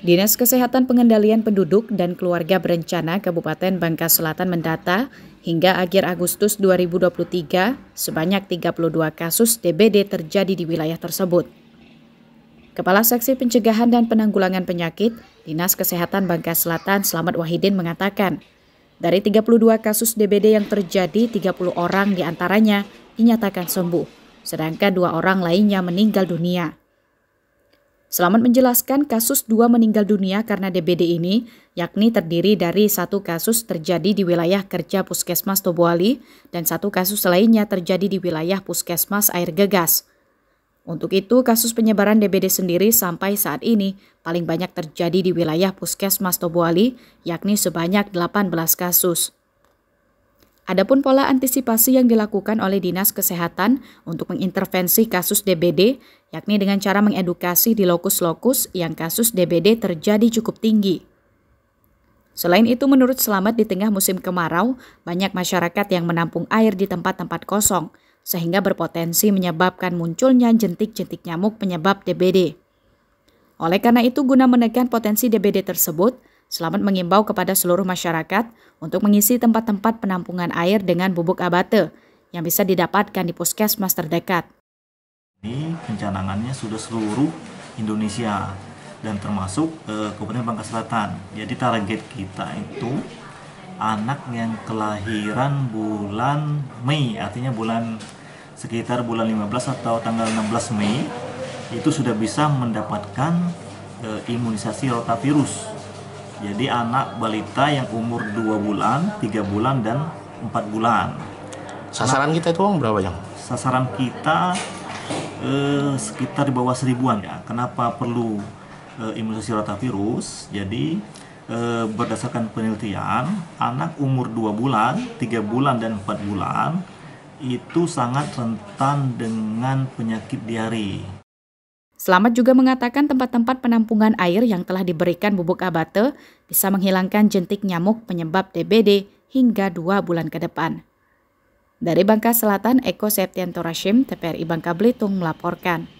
Dinas Kesehatan Pengendalian Penduduk dan Keluarga Berencana Kabupaten Bangka Selatan mendata hingga akhir Agustus 2023 sebanyak 32 kasus DBD terjadi di wilayah tersebut. Kepala Seksi Pencegahan dan Penanggulangan Penyakit Dinas Kesehatan Bangka Selatan Selamat Wahidin mengatakan, dari 32 kasus DBD yang terjadi, 30 orang diantaranya dinyatakan sembuh, sedangkan dua orang lainnya meninggal dunia. Selamat menjelaskan kasus dua meninggal dunia karena DBD ini, yakni terdiri dari satu kasus terjadi di wilayah kerja Puskesmas Tobuali dan satu kasus lainnya terjadi di wilayah Puskesmas Air Gegas. Untuk itu, kasus penyebaran DBD sendiri sampai saat ini paling banyak terjadi di wilayah Puskesmas Tobuali, yakni sebanyak 18 kasus. Adapun pola antisipasi yang dilakukan oleh Dinas Kesehatan untuk mengintervensi kasus DBD, yakni dengan cara mengedukasi di lokus-lokus yang kasus DBD terjadi cukup tinggi. Selain itu, menurut Selamat di tengah musim kemarau, banyak masyarakat yang menampung air di tempat-tempat kosong, sehingga berpotensi menyebabkan munculnya jentik-jentik nyamuk penyebab DBD. Oleh karena itu, guna menekan potensi DBD tersebut, Selamat mengimbau kepada seluruh masyarakat untuk mengisi tempat-tempat penampungan air dengan bubuk abate yang bisa didapatkan di puskesmas terdekat. Ini pencanangannya sudah seluruh Indonesia dan termasuk eh, Kabupaten Bangka Selatan. Jadi target kita itu anak yang kelahiran bulan Mei, artinya bulan sekitar bulan 15 atau tanggal 16 Mei itu sudah bisa mendapatkan e, imunisasi rotavirus jadi anak balita yang umur 2 bulan, 3 bulan dan 4 bulan. Sasaran anak, kita itu uang berapa, Yang? Sasaran kita eh, sekitar di bawah seribuan ya. Kenapa perlu eh, imunisasi rotavirus? Jadi eh, berdasarkan penelitian, anak umur 2 bulan, 3 bulan dan 4 bulan itu sangat rentan dengan penyakit diare. Selamat juga mengatakan tempat-tempat penampungan air yang telah diberikan bubuk abate bisa menghilangkan jentik nyamuk penyebab DBD hingga dua bulan ke depan. Dari Bangka Selatan, Eko Septianto Rashim, TPRI Bangka Belitung melaporkan.